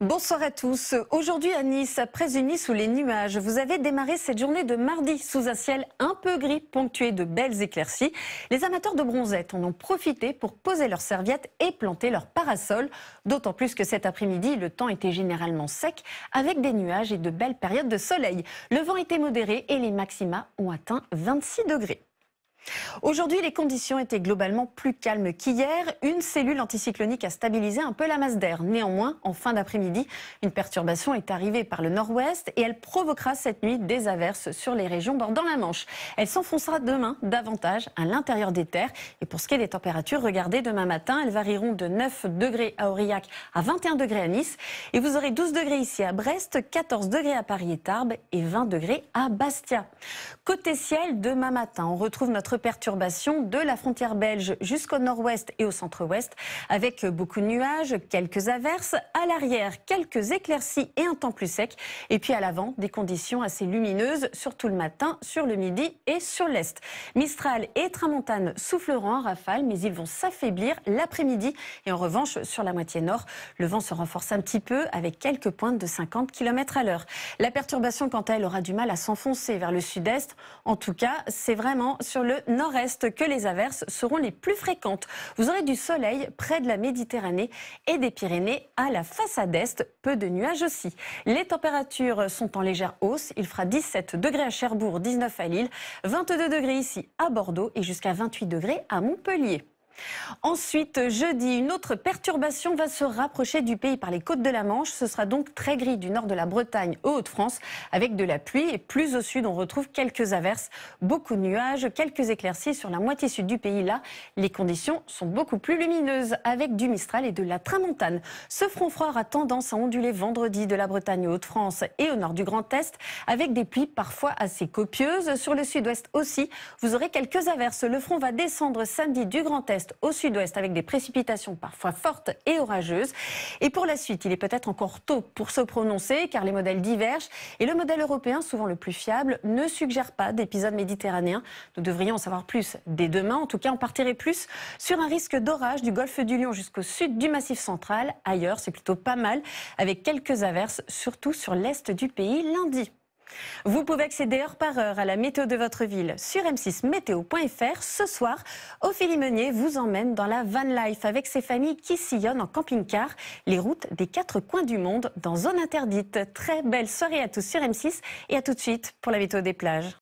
Bonsoir à tous. Aujourd'hui à Nice, à une sous les nuages, vous avez démarré cette journée de mardi sous un ciel un peu gris ponctué de belles éclaircies. Les amateurs de bronzette en ont profité pour poser leurs serviettes et planter leurs parasols, d'autant plus que cet après-midi, le temps était généralement sec avec des nuages et de belles périodes de soleil. Le vent était modéré et les maxima ont atteint 26 degrés. Aujourd'hui, les conditions étaient globalement plus calmes qu'hier. Une cellule anticyclonique a stabilisé un peu la masse d'air. Néanmoins, en fin d'après-midi, une perturbation est arrivée par le nord-ouest et elle provoquera cette nuit des averses sur les régions bordant la Manche. Elle s'enfoncera demain davantage à l'intérieur des terres. Et pour ce qui est des températures, regardez, demain matin, elles varieront de 9 degrés à Aurillac à 21 degrés à Nice. Et vous aurez 12 degrés ici à Brest, 14 degrés à Paris et Tarbes et 20 degrés à Bastia. Côté ciel, demain matin, on retrouve notre perturbations de la frontière belge jusqu'au nord-ouest et au centre-ouest, avec beaucoup de nuages, quelques averses, à l'arrière quelques éclaircies et un temps plus sec, et puis à l'avant des conditions assez lumineuses, surtout le matin, sur le midi et sur l'est. Mistral et tramontane souffleront en rafale, mais ils vont s'affaiblir l'après-midi. Et en revanche, sur la moitié nord, le vent se renforce un petit peu avec quelques pointes de 50 km à l'heure. La perturbation, quant à elle, aura du mal à s'enfoncer vers le sud-est. En tout cas, c'est vraiment sur le nord-est que les averses seront les plus fréquentes. Vous aurez du soleil près de la Méditerranée et des Pyrénées à la façade est, peu de nuages aussi. Les températures sont en légère hausse, il fera 17 degrés à Cherbourg, 19 à Lille, 22 degrés ici à Bordeaux et jusqu'à 28 degrés à Montpellier. Ensuite, jeudi, une autre perturbation va se rapprocher du pays par les côtes de la Manche. Ce sera donc très gris du nord de la Bretagne au Hauts-de-France avec de la pluie. Et plus au sud, on retrouve quelques averses, beaucoup de nuages, quelques éclaircies sur la moitié sud du pays. Là, les conditions sont beaucoup plus lumineuses avec du Mistral et de la Tramontane. Ce front froid a tendance à onduler vendredi de la Bretagne au Hauts-de-France et au nord du Grand Est avec des pluies parfois assez copieuses. Sur le sud-ouest aussi, vous aurez quelques averses. Le front va descendre samedi du Grand Est au sud-ouest avec des précipitations parfois fortes et orageuses. Et pour la suite, il est peut-être encore tôt pour se prononcer car les modèles divergent et le modèle européen, souvent le plus fiable, ne suggère pas d'épisode méditerranéen. Nous devrions en savoir plus dès demain. En tout cas, on partirait plus sur un risque d'orage du golfe du Lion jusqu'au sud du massif central. Ailleurs, c'est plutôt pas mal avec quelques averses, surtout sur l'est du pays lundi. Vous pouvez accéder heure par heure à la météo de votre ville sur m6météo.fr. Ce soir, Ophélie Meunier vous emmène dans la van life avec ses familles qui sillonnent en camping-car les routes des quatre coins du monde dans zone interdite. Très belle soirée à tous sur M6 et à tout de suite pour la météo des plages.